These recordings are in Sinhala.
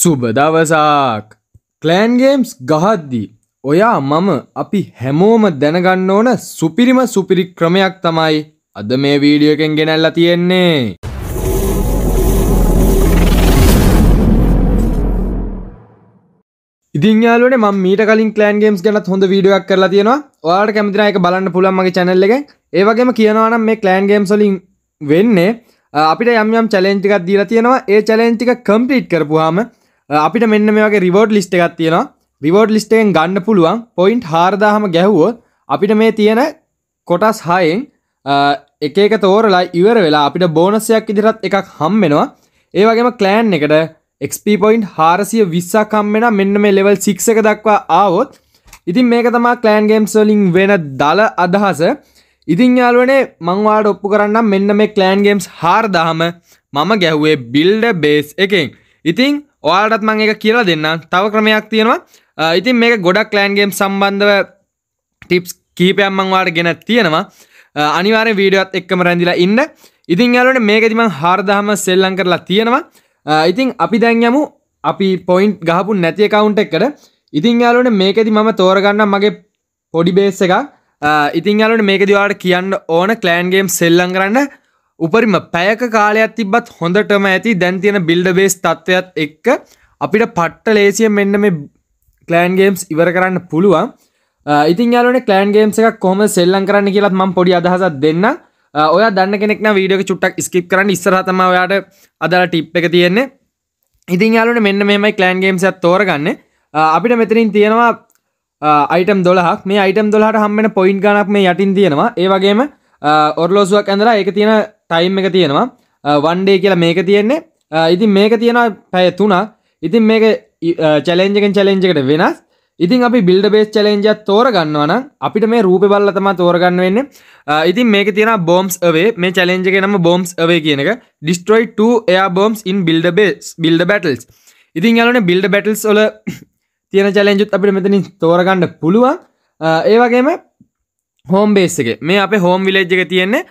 සුබ දවසාක් කලෑන්ගේම්ස් ගහද්දී ඔයා මම අපි හැමෝම දැනගන්න ඕන සුපිරිම සුපිරි ක්‍රමයක් තමයි අද මේ වීඩියෝ එකෙන් ගෙනැල්ලා තියෙන්නේ ඉදිංයාලුවන ම මීට කලින් කලෑන් ගේම්ස් ගැත් හොඳ වීඩියක් කරලා තියෙනවා වාට කැමතින එක බලන්න පුළන්මගේ චැනල්ල එක ඒවගේම කියනවනම් මේ කලෑන් ගේම්ස්ලින් වෙන්නේ අපිට යම් යම් චලෙන්ටිකක් දීලා තියෙනවා ඒ චලෙන්ටික කම්පිට් කරපුහාම අපිට මෙන්න මේ වගේ රිවෝඩ් ලිස්ට එකක් තියෙනවා රිවෝඩ් ලිස්ටෙන් ගන්න පුළුවන් පොයින්ට් හාරදාහම ගැහුවොත් අපිට මේ තියෙන කොටස් හයෙන් එක එක තෝරලා ඉවර වෙලා අපිට බෝනසයක් ඉදිරත් එකක් හම්බෙනවා ඒ වගේම කලෑන් එකට එක්ස්ප පොයින්් හාරසිය විස්සක් කම්මෙන මෙන්න මේ ලෙවල් සික් එක දක්වා ආවොත් ඉතින් මේක තමා කලෑන් ගේම් සොලින් වෙන දල අදහස ඉතින් යාලුවනේ මංවාට ඔප්පු කරන්න මෙන්න මේ කලෑන් ගේම්ස් හාරදාහම මම ගැහුවේ බිල්ඩ බේස් එකෙන් ඉතිං ඔයාලටත් මං එක කියලා දෙන්න තව ක්‍රමයක් තියෙනවා ඉතින් මේක ගොඩක් ලෑන්ගේම් සම්බන්ධව ටිප්ස් කීපයක් මංවාට ගෙන තියෙනවා අනිවාරය වීඩියොත් එක්කම රැඳදිලා ඉන්න ඉතින් යාලට මේකතිම හාර්දාහම සෙල්ලං කරලා තියෙනවා ඉතින් අපි දැන්යමු අපි පොයින්් ගහපු නැති කවුන්් එක්කට ඉතින් යාලට මේකෙති මම තෝරගන්න මගේ පොඩි බේස් එක ඉතින් යාලට මේකදිවාට කියන්න ඕන කලෑන්ගේම් සෙල්ලං කරන්න උපරිම පැයක කාලයක් තිබත් හොඳටම ඇති දැන් තියෙන බිල්ඩ බේස් තත්ත්වයක්ත් එක්ක අපිට පට්ට ලේසිය මෙන්න මේ කලෑන්ගේම්ස් ඉවර කරන්න පුළුවන් ඉතින් යාලන කලෑන්ගේම්ස එකක් කොම සෙල්ලන් කරන්න කියලත් ම පොඩි අදහසක් දෙන්න ඔය දන්න කෙනෙක් වීඩියක චුට්ටක් ස්කිප් කරන්න ඉස්සරහතම ඔයාට අදල ටිප් එක තියෙන්නේ ඉතින් යාලුන මෙන්න මෙමයි කලෑන්ගේම්සත් තෝරගන්න අපිට මෙතරින් තියෙනවා අයිටම් දොලහක් මේ අයිටම් දොලහට හම්මෙන පොයින්් ගනක් මේ යටින් තියෙනවා ඒවගේම ඔර්ලෝසුවක් ඇඳලා එක තියෙන ටයිම් එක තියෙනවා වන්ඩේ uh, කියලා මේක තියෙන්නේ uh, ඉතින් මේක තියෙනවා පැය තුනා ඉතින් මේක චලෙන්ජකෙන් uh, චලෙන්ජකට වෙනස් ඉතින් අපි බිල්ඩ බේස් චලෙන්ජත් තෝරගන්නවන අපිට මේ රූප බල්ල තමා තෝරගන්න වෙන්න ඉතින් මේක තියෙන බෝම්ස් වේ මේ චලෙන්ජක නම බෝම්ස් වේ කියන එක ඩිස්ට්‍රොයි එයා බෝම්ස් ඉන් බිල්ඩ බේස් බිල්ඩ බැටල්ස් ඉතින් යලන බිල්ඩ බැටල්ස් ඔල තියෙන චලෙන්ජුත් අපිට මෙතනින් තෝරගන්න පුළුවන් ඒවගේම හෝම් බේස් එක මේ අප හෝම් විලේජ් එක තියෙන්නේ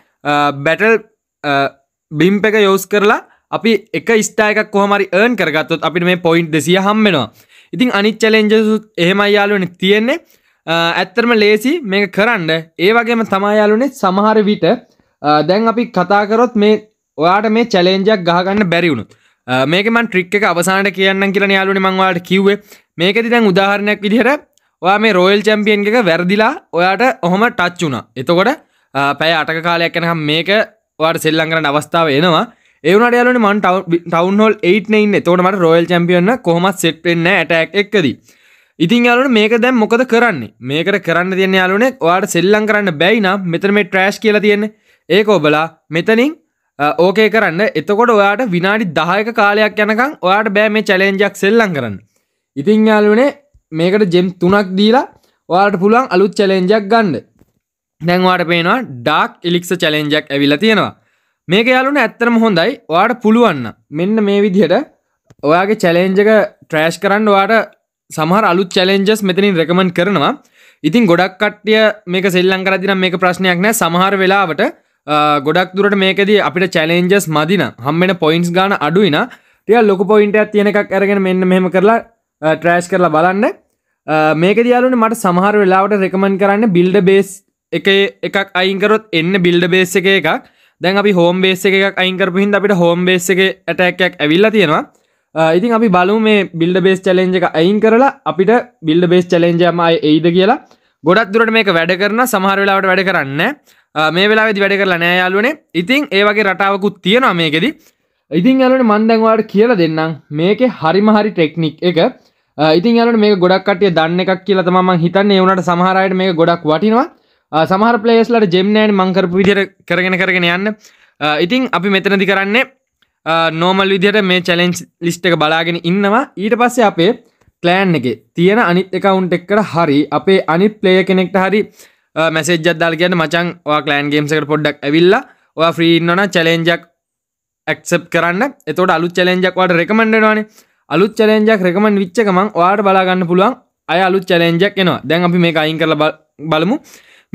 බැටල් බිම්ප එක යෝස් කරලා අපි එක ස්ටායක කොහමරි ඒන් කරගත්තොත් අපිට මේ පොයින්් දෙසිය හම්බෙනවා ඉතින් අනි චලෙන්ජසු එහෙම යාලුවන තියෙන්නේ ඇත්තරම ලේසි මේ කරන්න ඒ වගේම තමායාලුනේ සමහර විට දැන් අපි කතාකරොත් මේ ඔයාට මේ චලෙන්ජක් ගහගන්න බැරිවුණු මේකමන් ට්‍රික් එක අවසානට කියන්න කියලා යාලුනි මංවාට කිව්වේ මේකති දැන් උදාහරණයක් විදිහර ඔයා මේ රෝයල් චැම්පියන් එක වැරදිලා ඔයාට ඔහොම ටච් වුණා එතකොට පැය අටක කාලයක් යනහම් මේක වාට සෙල්ලන් කරන අවස්ථාව එනවා ඒවනට යාලන මන් ටවන් හොල් 8න්න තෝටමට රොයල් චැම්පියන්න කොහොමත් සෙට්ෙන්න ඇටක් එක්කදී ඉතින් යාලන මේක දැම් මොකද කරන්නේ මේකට කරන්න තියන්න යාලුනේ වාට සෙල්ලන් කරන්න බැයින මෙතර මේ ට්‍රෑශ් කියලා තියෙන්නේ ඒක ඔබලා මෙතනින් ඕකේ කරන්න එතකොට ඔයාට විනාඩි දහයක කාලයක් යනකම් ඔයාට බෑ මේ චලෙන්ජක් සෙල්ලන් කරන්න ඉතිං යාලුනේ මේකට ජෙම් තුනක් දීලා ඔයාට පුළුවන් අලුත් චලෙන්ජක් ගන්න දැන්වාට පේනවා ඩාක් ඉලික්ස චලෙන්ජක් ඇවිල්ලා තියෙනවා මේක යාලුන ඇත්තරම හොඳයි වාට පුළුවන්න මෙන්න මේ විදිහට ඔයාගේ චැලෙන්ජක ට්‍රෑෂ් කරන්න වාට සමහර අලු චලෙන්ජස් මෙතනින් රැකමන් කරනවා ඉතින් ගොඩක් කට්ටිය මේක සෙල්ලං කරදින මේක ප්‍රශ්නයක් නෑ සමහර වෙලාවට ගොඩක් දුරට මේකදී අපිට චැලෙන්ජස් මදින හම්මෙන පොයින්ස් ගාන අඩුයින තිය ලොක පොයින්ටයක් තියෙන එකක් ඇරගෙන මෙන්න මෙහෙම කරලා ට්‍රෑෂ් කරලා බලන්න මේක දයාලුන මට සමහර වෙලාවට රෙකමන් කරන්න බිල්ඩ බේස් එක එකක් අයිංකරොත් එන්න බිල්ඩ බේස් එක එකක් දැන් අපි හෝම් බේස් එක එකක් අයිංකරපුහින් අපිට හෝම් බේස් එක ඇටැක්යක් ඇවිල්ලා තියෙනවා ඉතින් අපි බලු මේ බිල්ඩ බේස් චලෙන්ජ එක අයින් කරලා අපිට බිල්ඩ බේස් චලෙන්ජයම අය එයිද කියලා ගොඩත් දුරට මේක වැඩ කරන සමහර වෙලාවට වැඩ කරන්න මේ වෙලාවෙදි වැඩ කරලා නෑ යාළුවනේ ඉතින් ඒ වගේ රටාවකුත් තියෙනවා මේකෙදි ඉතින් යාලට මන්දැන්වාට කියලා දෙන්නම් මේක හරිම හරි ටෙක්නික් එක ඉතින් යාලට මේ ගොඩක්ටිය දන්න එකක් කියලා තමම හිතන්න ඒවුණට සමහරයට මේ ගොඩක් වටිනවා සමහර පලේස්ලට ජෙම්නෑන් මංකරපු විදිර කරගෙන කරගෙන යන්න ඉතිං අපි මෙතනදි කරන්නේ නෝමල් විදියට මේ චලෙන්ච් ලිස්ට් එක බලාගෙන ඉන්නවා ඊට පස්සේ අපේ කලෑන් එක තියෙන අනිත් එකවුන්් එක්කට හරි අපේ අනිත් ප්ලේය කෙනෙක්ට හරි මැසේජ්ජදදාල් කියන්න මචන් කලෑන් ගේම්සකට පොඩ්ඩක් ඇවිල්ලා ඔය ෆ්‍රීන්නන චලෙන්ජක් ඇක්සප් කරන්න එතට අලු චලෙන්ජක් වට රෙකමෙන්ඩනවානේ අලු චලෙන්ජක් රෙකමන් විච්චකමං වාට බලාගන්න පුළුවන් අය අලු චලෙන්ජක් එනවා දැන් අපි මේ අයින් කරල බලමු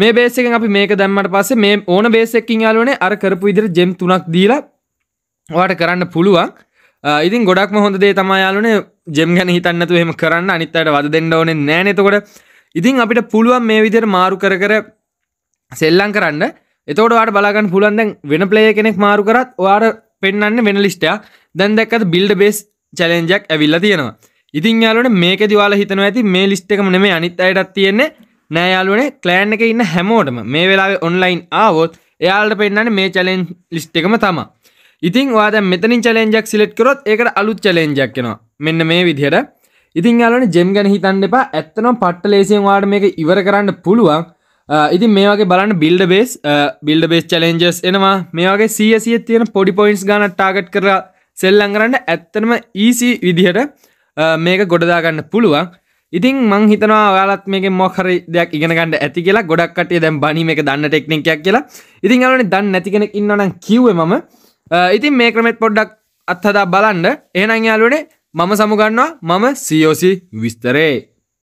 මේ බේසකෙන් අපි මේක දැම්මට පස්සේ මේ ඕන බේසෙක්කින් යාලුවනේ අර කරපු ඉදිරි ජෙම් තුනක් දීලා ඔයාට කරන්න පුළුවන් ඉතින් ගොඩක්ම හොඳ දේ තමයි යාලුනේ ජෙම් ගැන හිතන්නතු එහෙම කරන්න අනිත් අයට වද දෙන්න ඕනේ නැහැ නේතකොට ඉතින් අපිට පුළුවන් මේ විදිහට මාරු කර කර සෙල්ලම් කරන්න එතකොට ඔයාට බලාගන්න පුළුවන් දැන් වෙන ප්ලේයර් කෙනෙක් මාරු කරත් ඔයාට පෙන්වන්නේ වෙන ලිස්ට් එකක් දැන් දැක්කත් බිල්ඩ් බේස් චැලෙන්ජ් එකක් ඇවිල්ලා තියෙනවා ඉතින් යාලුවනේ මේකේදී ඔයාලා හිතනවා ඇති මේ ලිස්ට් එකම නෙමෙයි අනිත් අයටත් තියෙන්නේ නෑ යාලුවනේ කලෑන් එක ඉන්න හැමෝටම මේ වෙලාවේ ඔන්ලයින් ආවොත් එයාලට පෙන්න්නන්නේ මේ චලෙන් ලිස්ට් එකම තමා ඉතින් වාද මෙතනින් චලෙන්ජක් සිලෙට් කරොත් ඒකට අලුත් චලෙන්ජක් වෙනවා මෙන්න මේ විදිහට ඉතින් යාලුවනේ ජෙම් ගැන හිතන්න එපා ඇත්තනම් පට්ට ලේසියෙන් වාට මේක ඉවර කරන්න පුළුවන් ඉතින් මේ වගේ බලන්න build base build base challenges එනවා මේ වගේ සියසිය තියෙන පොඩි පොයින්ස් ගන්න ටාගට් කරලා සෙල්ලං කරන්න ඇත්තනම ඊසි විදිහට මේක ගොඩදාගන්න පුළුවන් ඉතින් මං හිතනවා ඔයාලත් මේක මොහර දෙයක් ඉගෙනගන්න ඇති කියලා ගොඩක්ටේ දැම් බනීම එක දන්න ටෙක්නිකයක් කියලා ඉතින් අලනේ දන්න නැති කෙනෙක් ඉන්නනම් කිව්ව මම ඉතින් මේ ක්‍රමෙත් පොඩ්ඩක් අත්හදා බලන්න එහෙනම් යාලුවනේ මම සමුගන්නවා මම සෝසි විස්තරේ